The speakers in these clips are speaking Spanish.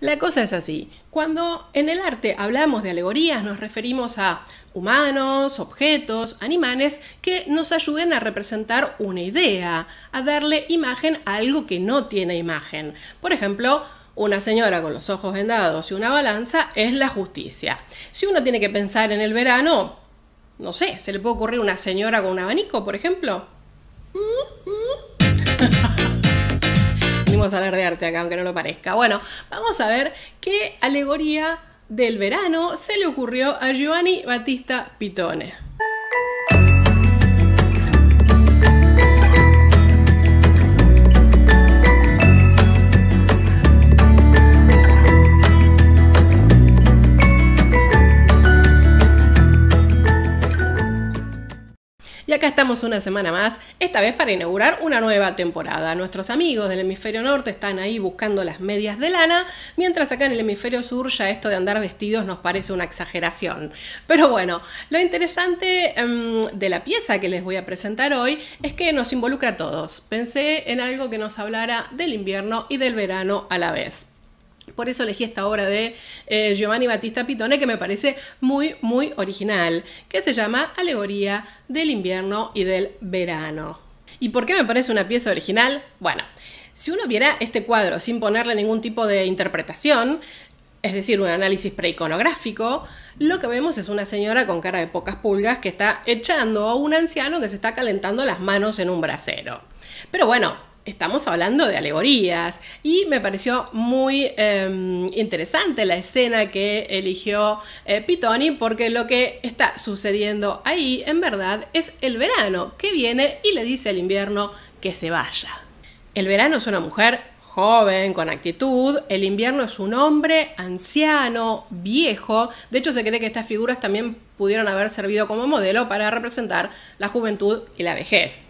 La cosa es así. Cuando en el arte hablamos de alegorías, nos referimos a humanos, objetos, animales que nos ayuden a representar una idea, a darle imagen a algo que no tiene imagen. Por ejemplo, una señora con los ojos vendados y una balanza es la justicia. Si uno tiene que pensar en el verano, no sé, ¿se le puede ocurrir una señora con un abanico, por ejemplo? a hablar de arte acá, aunque no lo parezca. Bueno, vamos a ver qué alegoría del verano se le ocurrió a Giovanni Battista Pitone. una semana más, esta vez para inaugurar una nueva temporada. Nuestros amigos del hemisferio norte están ahí buscando las medias de lana, mientras acá en el hemisferio sur ya esto de andar vestidos nos parece una exageración. Pero bueno, lo interesante em, de la pieza que les voy a presentar hoy es que nos involucra a todos. Pensé en algo que nos hablara del invierno y del verano a la vez. Por eso elegí esta obra de eh, Giovanni Battista Pitone que me parece muy, muy original, que se llama Alegoría del invierno y del verano. ¿Y por qué me parece una pieza original? Bueno, si uno viera este cuadro sin ponerle ningún tipo de interpretación, es decir, un análisis preiconográfico, lo que vemos es una señora con cara de pocas pulgas que está echando a un anciano que se está calentando las manos en un brasero. Pero bueno, estamos hablando de alegorías. Y me pareció muy em, interesante la escena que eligió eh, Pitoni, porque lo que está sucediendo ahí, en verdad, es el verano que viene y le dice al invierno que se vaya. El verano es una mujer joven, con actitud, el invierno es un hombre anciano, viejo, de hecho se cree que estas figuras también pudieron haber servido como modelo para representar la juventud y la vejez.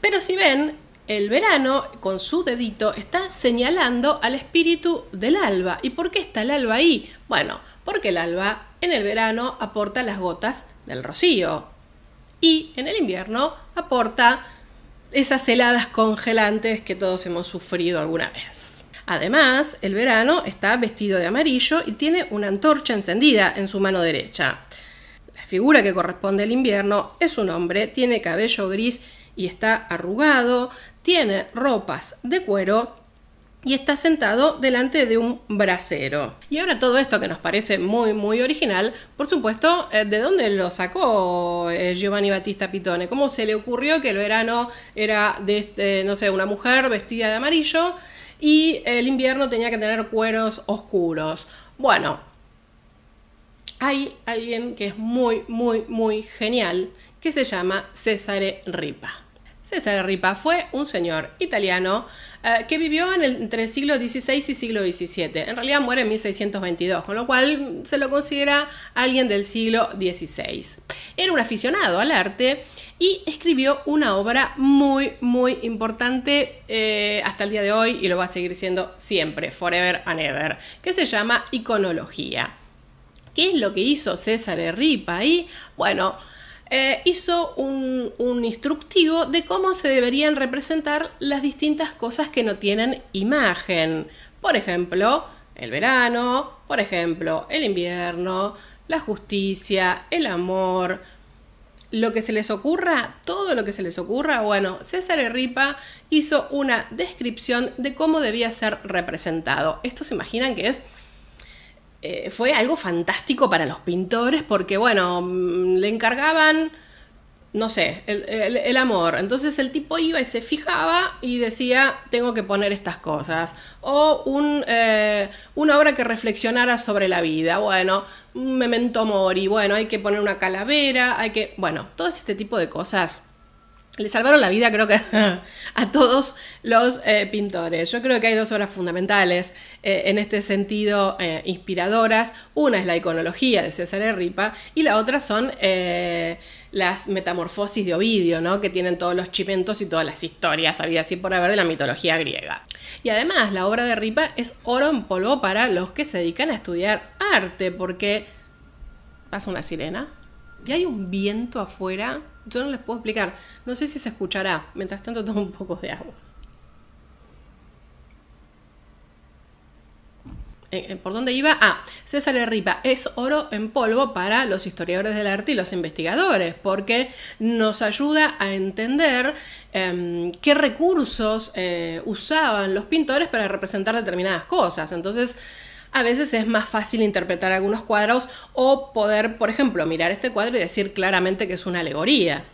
Pero si ven, el verano, con su dedito, está señalando al espíritu del alba. ¿Y por qué está el alba ahí? Bueno, porque el alba en el verano aporta las gotas del rocío y en el invierno aporta esas heladas congelantes que todos hemos sufrido alguna vez. Además, el verano está vestido de amarillo y tiene una antorcha encendida en su mano derecha. La figura que corresponde al invierno es un hombre, tiene cabello gris y está arrugado, tiene ropas de cuero y está sentado delante de un brasero. Y ahora todo esto que nos parece muy muy original, por supuesto, eh, ¿de dónde lo sacó eh, Giovanni Battista Pitone? ¿Cómo se le ocurrió que el verano era de este, no sé, una mujer vestida de amarillo y el invierno tenía que tener cueros oscuros? Bueno, hay alguien que es muy muy muy genial que se llama César Ripa. César Ripa fue un señor italiano eh, que vivió en el, entre el siglo XVI y siglo XVII. En realidad muere en 1622, con lo cual se lo considera alguien del siglo XVI. Era un aficionado al arte y escribió una obra muy, muy importante eh, hasta el día de hoy y lo va a seguir siendo siempre, forever and ever, que se llama Iconología. ¿Qué es lo que hizo César Ripa ahí? Bueno, eh, hizo un, un, instructivo de cómo se deberían representar las distintas cosas que no tienen imagen. Por ejemplo, el verano, por ejemplo, el invierno, la justicia, el amor. Lo que se les ocurra, todo lo que se les ocurra, bueno, César Ripa hizo una descripción de cómo debía ser representado. Esto se imaginan que es eh, fue algo fantástico para los pintores porque, bueno, mm, le encargaban, no sé, el, amor. Entonces el tipo iba y se fijaba y decía, tengo que poner estas cosas. O un, eh, una obra que reflexionara sobre la vida. Bueno, memento mori, bueno, hay que poner una calavera, hay que... Bueno, todo este tipo de cosas le salvaron la vida, creo que, a todos los eh, pintores. Yo creo que hay dos obras fundamentales eh, en este sentido eh, inspiradoras. Una es la iconología de César Ripa y la otra son las metamorfosis de Ovidio, ¿no? que tienen todos los chimentos y todas las historias, había así por haber, de la mitología griega. Y además, la obra de Ripa es oro en polvo para los que se dedican a estudiar arte, porque pasa una sirena y hay un viento afuera, yo no les puedo explicar. No sé si se escuchará. Mientras tanto tomo un poco de agua. Eh, eh, ¿Por dónde iba? Ah, César Ripa es oro en polvo para los historiadores del arte y los investigadores, porque nos ayuda a entender em, qué recursos eh, usaban los pintores para representar determinadas cosas. Entonces, a veces es más fácil interpretar algunos cuadros o poder, por ejemplo, mirar este cuadro y decir claramente que es una alegoría.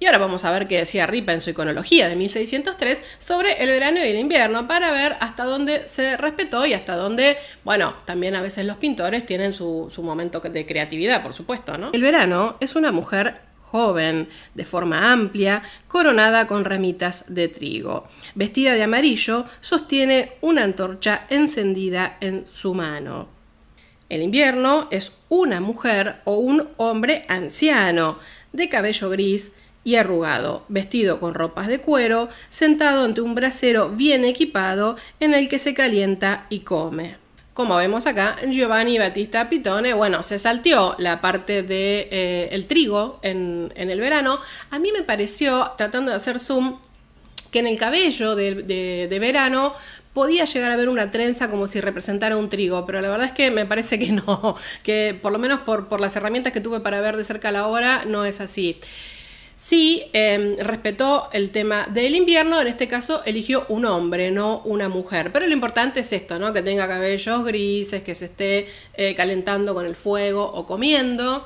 Y ahora vamos a ver qué decía Ripa en su iconología de 1603 sobre el verano y el invierno para ver hasta dónde se respetó y hasta dónde, bueno, también a veces los pintores tienen su, su momento de creatividad, por supuesto, ¿no? El verano es una mujer joven, de forma amplia, coronada con ramitas de trigo. Vestida de amarillo, sostiene una antorcha encendida en su mano. El invierno es una mujer o un hombre anciano, de cabello gris y arrugado, vestido con ropas de cuero, sentado ante un brasero bien equipado en el que se calienta y come como vemos acá, Giovanni Battista Pitone, bueno, se salteó la parte de eh, el trigo en, en el verano. A mí me pareció, tratando de hacer zoom, que en el cabello de, de, verano podía llegar a ver una trenza como si representara un trigo, pero la verdad es que me parece que no, que por lo menos por, por las herramientas que tuve para ver de cerca la hora, no es así sí em, respetó el tema del invierno, en este caso eligió un hombre, no una mujer. Pero lo importante es esto, ¿no? Que tenga cabellos grises, que se esté eh, calentando con el fuego o comiendo.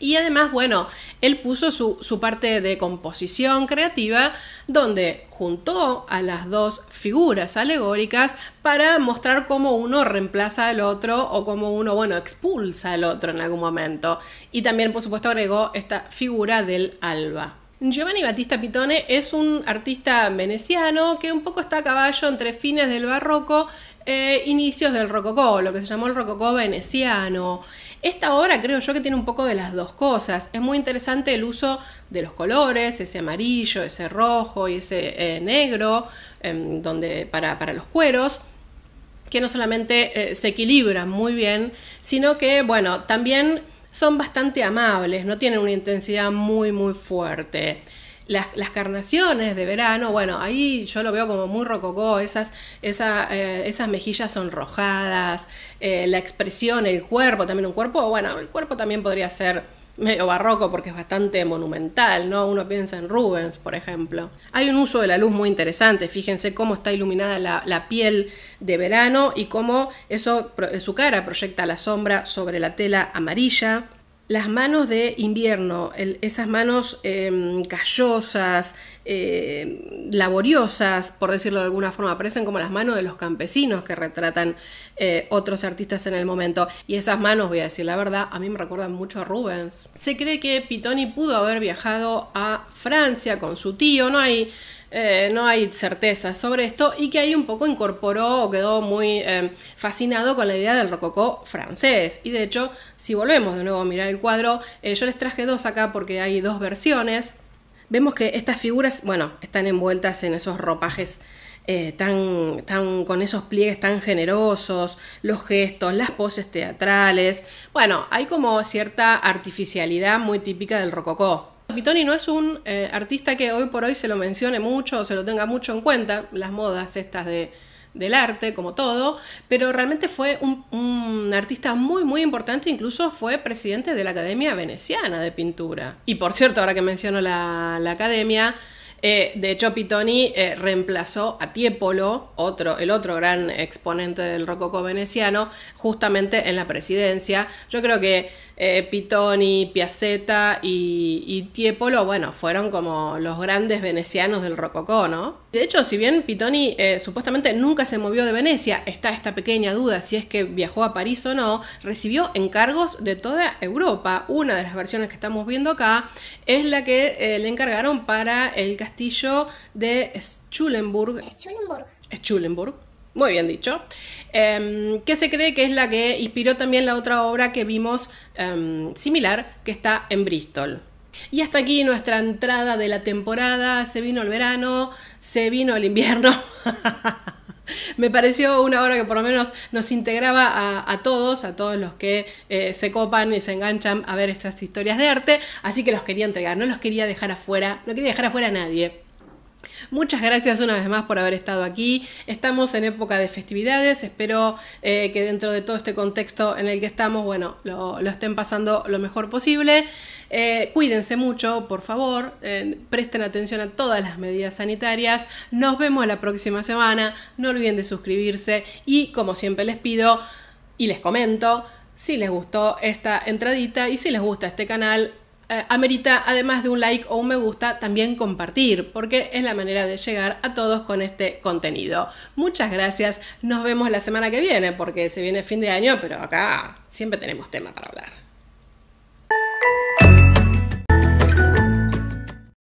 Y además, bueno, él puso su, parte de composición creativa donde juntó a las dos figuras alegóricas para mostrar cómo uno reemplaza al otro o cómo uno, bueno, expulsa al otro en algún momento. Y también, por supuesto, agregó esta figura del alba. Giovanni Battista Pitone es un artista veneciano que un poco está a caballo entre fines del barroco eh, inicios del rococó, lo que se llamó el rococó veneciano. Esta obra creo yo que tiene un poco de las dos cosas. Es muy interesante el uso de los colores, ese amarillo, ese rojo y ese eh, negro em, donde, para, los cueros que no solamente eh, se equilibran muy bien, sino que, bueno, también son bastante amables, no tienen una intensidad muy, muy fuerte. Las, carnaciones de verano, bueno, ahí yo lo veo como muy rococó, esas, eh, esas mejillas sonrojadas, eh, la expresión, el cuerpo, también un cuerpo, bueno, el cuerpo también podría ser medio barroco porque es bastante monumental, ¿no? Uno piensa en Rubens, por ejemplo. Hay un uso de la luz muy interesante, fíjense cómo está iluminada la, la piel de verano y cómo eso, su cara proyecta la sombra sobre la tela amarilla las manos de invierno, esas manos em, callosas, eh, laboriosas, por decirlo de alguna forma, parecen como las manos de los campesinos que retratan eh, otros artistas en el momento. Y esas manos, voy a decir la verdad, a mí me recuerdan mucho a Rubens. Se cree que Pitoni pudo haber viajado a Francia con su tío, no hay eh, no hay certeza sobre esto y que ahí un poco incorporó o quedó muy eh, fascinado con la idea del rococó francés. Y de hecho, si volvemos de nuevo a mirar el cuadro, eh, yo les traje dos acá porque hay dos versiones. Vemos que estas figuras, bueno, están envueltas en esos ropajes tan, con esos pliegues tan generosos, los gestos, las poses teatrales. Bueno, hay como cierta artificialidad muy típica del rococó. Pitoni no es un eh, artista que hoy por hoy se lo mencione mucho o se lo tenga mucho en cuenta, las modas estas de, del arte, como todo, pero realmente fue un, artista muy, muy importante, incluso fue presidente de la Academia Veneciana de Pintura. Y por cierto, ahora que menciono la academia, eh, de hecho, Pitoni eh, reemplazó a Tiepolo, el otro gran exponente del rococó veneciano, justamente en la presidencia. Yo creo que eh, Pitoni, Piazzetta y, Tiepolo, bueno, fueron como los grandes venecianos del rococó, ¿no? De hecho, si bien Pitoni supuestamente nunca se movió de Venecia, está esta pequeña duda si es que viajó a París o no, recibió encargos de toda Europa. Una de las versiones que estamos viendo acá es la que le encargaron para el castillo castillo de Schulenburg. Schulenburg. Muy bien dicho. Em, que se cree que es la que inspiró también la otra obra que vimos em, similar, que está en Bristol. Y hasta aquí nuestra entrada de la temporada. Se vino el verano, se vino el invierno. me pareció una obra que por lo menos nos integraba a, todos, a todos los que eh, se copan y se enganchan a ver estas historias de arte, así que los quería entregar, no los quería dejar afuera, no quería dejar afuera a nadie. Muchas gracias una vez más por haber estado aquí. Estamos en época de festividades. Espero eh, que dentro de todo este contexto en el que estamos, bueno, lo, estén pasando lo mejor posible. Eh, cuídense mucho, por favor. Eh, presten atención a todas las medidas sanitarias. Nos vemos la próxima semana. No olviden de suscribirse. Y como siempre les pido y les comento, si les gustó esta entradita y si les gusta este canal, eh, amerita, además de un like o un me gusta, también compartir, porque es la manera de llegar a todos con este contenido. Muchas gracias, nos vemos la semana que viene, porque se viene fin de año, pero acá siempre tenemos tema para hablar.